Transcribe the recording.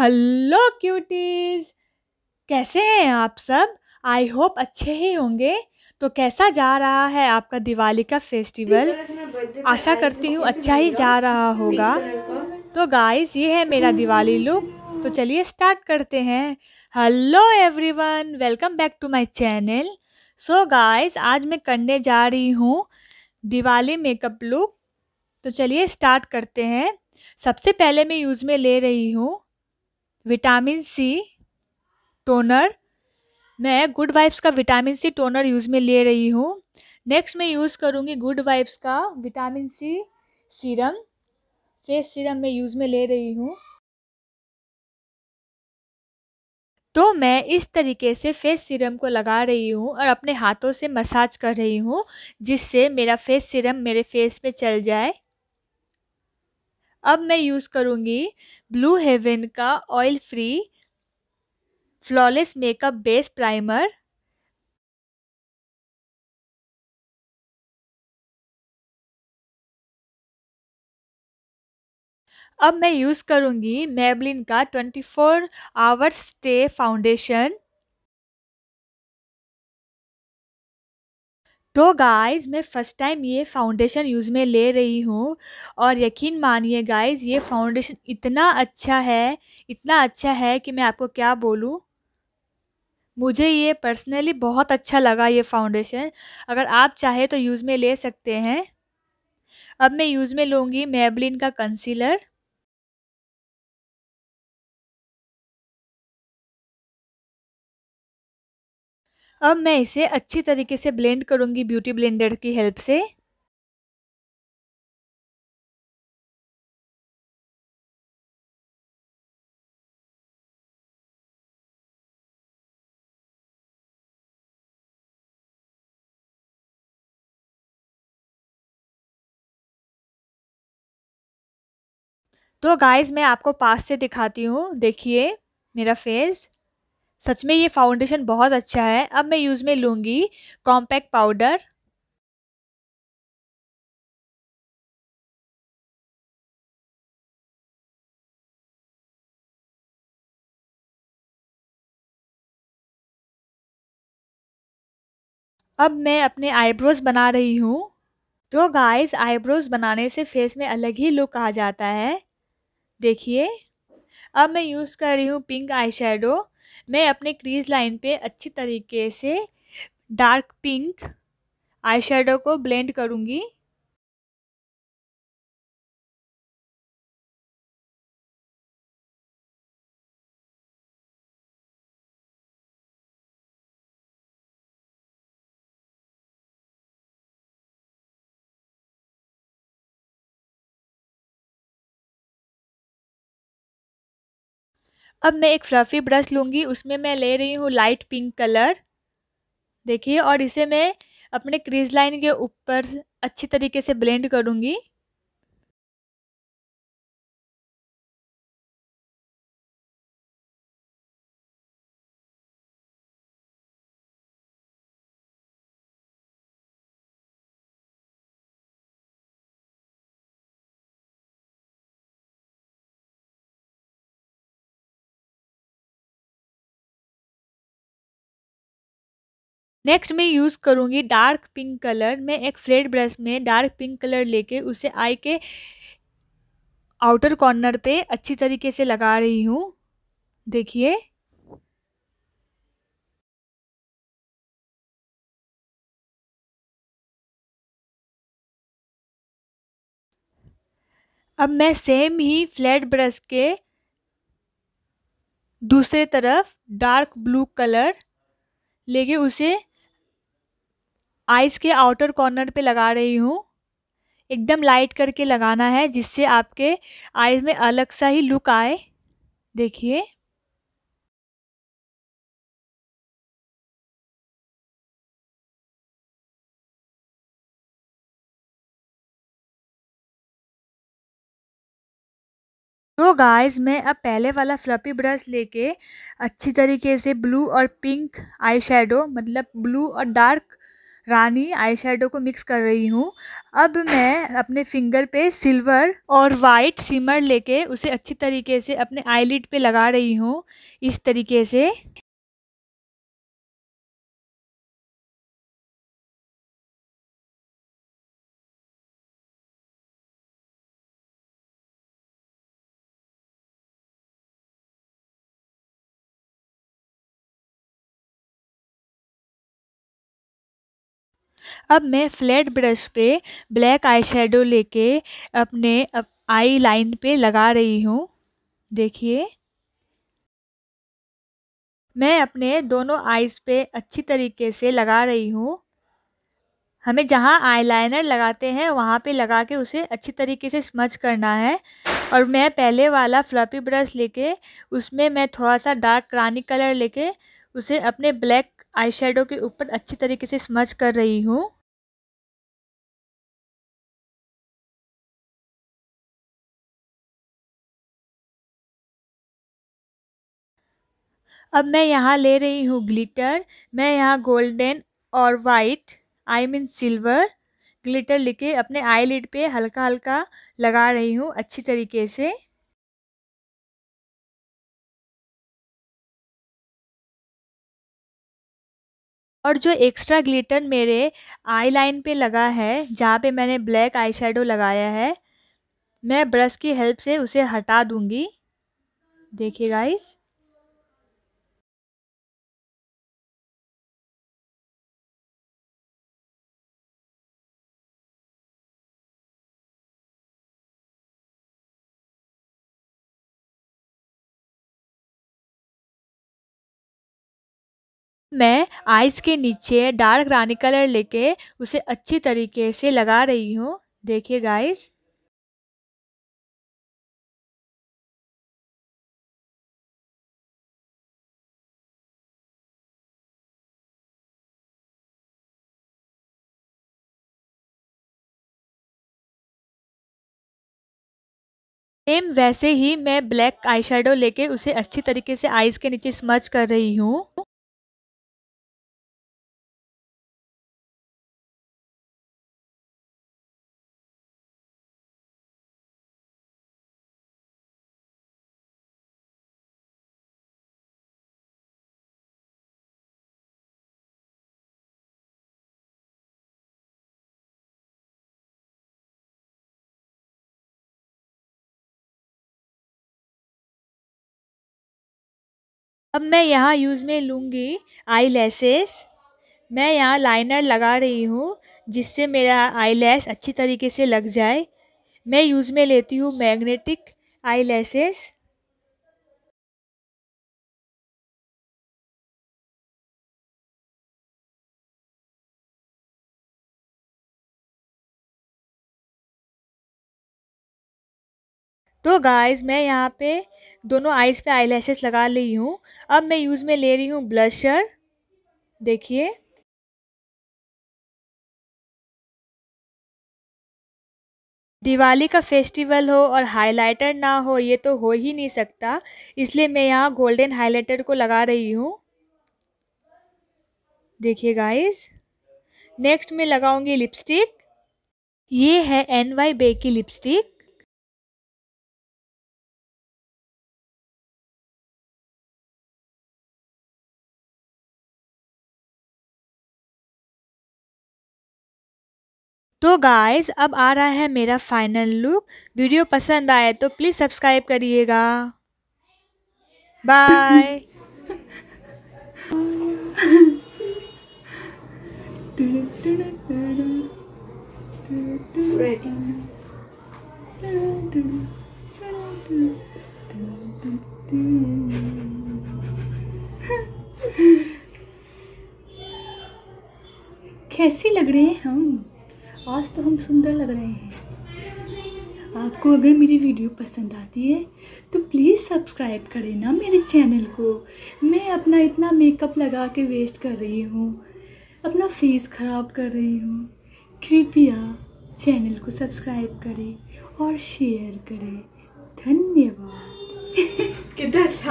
hello cuties कैसे हैं आप सब आई होप अच्छे ही होंगे तो कैसा जा रहा है आपका दिवाली का फेस्टिवल आशा करती हूँ अच्छा ही जा रहा होगा तो गाइस ये है मेरा दिवाली लुक तो चलिए स्टार्ट करते हैं hello everyone welcome back to my channel so guys आज मैं करने जा रही हूँ दिवाली मेकअप लुक तो चलिए स्टार्ट करते हैं सबसे पहले मैं यूज़ में ले रही हूँ विटामिन सी टोनर मैं गुड वाइब्स का विटामिन सी टोनर यूज़ में ले रही हूँ नेक्स्ट मैं यूज़ करूँगी गुड वाइब्स का vitamin C serum face serum मैं यूज़ में ले रही हूँ तो मैं इस तरीके से फेस सीरम को लगा रही हूँ और अपने हाथों से मसाज कर रही हूँ जिससे मेरा फेस सीरम मेरे फेस पे चल जाए अब मैं यूज़ करूँगी ब्लू हेवन का oil free flawless makeup base primer अब मैं यूज़ करूँगी मेबलिन का twenty four hours stay foundation तो गाइस मैं फ़र्स्ट टाइम ये फाउंडेशन यूज़ में ले रही हूँ और यकीन मानिए गाइस ये फाउंडेशन इतना अच्छा है इतना अच्छा है कि मैं आपको क्या बोलूँ मुझे ये पर्सनली बहुत अच्छा लगा ये फाउंडेशन अगर आप चाहे तो यूज़ में ले सकते हैं अब मैं यूज़ में लूँगी मेबलिन का कंसीलर अब मैं इसे अच्छी तरीके से ब्लेंड करूंगी ब्यूटी ब्लेंडर की हेल्प से तो गाइस मैं आपको पास से दिखाती हूँ देखिए मेरा फेस सच में ये फाउंडेशन बहुत अच्छा है अब मैं यूज़ में लूँगी कॉम्पैक्ट पाउडर अब मैं अपने आईब्रोज़ बना रही हूँ तो गाइस आईब्रोज़ बनाने से फेस में अलग ही लुक आ जाता है देखिए अब मैं यूज़ कर रही हूँ पिंक आई शेडो मैं अपने क्रीज लाइन पे अच्छी तरीके से डार्क पिंक आई शेडो को ब्लेंड करूँगी अब मैं एक फ्लफ़ी ब्रश लूँगी उसमें मैं ले रही हूँ लाइट पिंक कलर देखिए और इसे मैं अपने क्रीज लाइन के ऊपर अच्छी तरीके से ब्लेंड करूँगी नेक्स्ट मैं यूज़ करूँगी डार्क पिंक कलर मैं एक फ्लेट ब्रश में डार्क पिंक कलर लेके उसे आई के आउटर कॉर्नर पे अच्छी तरीके से लगा रही हूँ देखिए अब मैं सेम ही फ्लैट ब्रश के दूसरे तरफ डार्क ब्लू कलर लेके उसे आइज़ के आउटर कॉर्नर पे लगा रही हूँ एकदम लाइट करके लगाना है जिससे आपके आइज़ में अलग सा ही लुक आए देखिए तो गाइस मैं अब पहले वाला फ्लपी ब्रश लेके अच्छी तरीके से ब्लू और पिंक आई शेडो मतलब ब्लू और डार्क रानी आई को मिक्स कर रही हूँ अब मैं अपने फिंगर पे सिल्वर और वाइट सिमर लेके उसे अच्छी तरीके से अपने आईलिड पे लगा रही हूँ इस तरीके से अब मैं फ्लैट ब्रश पे ब्लैक आई शेडो लेके अपने आई लाइन पे लगा रही हूँ देखिए मैं अपने दोनों आईज पे अच्छी तरीके से लगा रही हूँ हमें जहाँ आईलाइनर लगाते हैं वहाँ पे लगा के उसे अच्छी तरीके से स्मच करना है और मैं पहले वाला फ्लॉपी ब्रश लेके उसमें मैं थोड़ा सा डार्क क्रानी कलर लेके उसे अपने ब्लैक आई के ऊपर अच्छी तरीके से स्मच कर रही हूँ अब मैं यहाँ ले रही हूँ ग्लिटर मैं यहाँ गोल्डन और white I mean silver glitter लेके अपने आई लिड पर हल्का हल्का लगा रही हूँ अच्छी तरीके से और जो एक्स्ट्रा ग्लिटर मेरे आई लाइन पे लगा है जहाँ पे मैंने ब्लैक आई शेडो लगाया है मैं ब्रश की हेल्प से उसे हटा दूँगी देखिए गाइस मैं आइस के नीचे डार्क रानी कलर लेके उसे अच्छी तरीके से लगा रही हूँ देखिए गाइस सेम वैसे ही मैं ब्लैक आई लेके उसे अच्छी तरीके से आईज के नीचे स्मच कर रही हूँ अब मैं यहाँ यूज़ में लूँगी आई लैसेस मैं यहाँ लाइनर लगा रही हूँ जिससे मेरा आई लैस अच्छी तरीके से लग जाए मैं यूज़ में लेती हूँ मैग्नेटिक आई लेसेस तो गाइस मैं यहाँ पे दोनों आइज़ पे आई लगा ली हूँ अब मैं यूज़ में ले रही हूँ ब्लशर देखिए दिवाली का फेस्टिवल हो और हाइलाइटर ना हो ये तो हो ही नहीं सकता इसलिए मैं यहाँ गोल्डन हाइलाइटर को लगा रही हूँ देखिए गाइस नेक्स्ट मैं लगाऊंगी लिपस्टिक ये है एन वाई बे की लिपस्टिक तो गाइस अब आ रहा है मेरा फाइनल लुक वीडियो पसंद आए तो प्लीज़ सब्सक्राइब करिएगा बाय कैसी लग रहे हैं हम आज तो हम सुंदर लग रहे हैं आपको अगर मेरी वीडियो पसंद आती है तो प्लीज़ सब्सक्राइब करें ना मेरे चैनल को मैं अपना इतना मेकअप लगा के वेस्ट कर रही हूँ अपना फेस ख़राब कर रही हूँ कृपया चैनल को सब्सक्राइब करें और शेयर करें धन्यवाद कितना अच्छा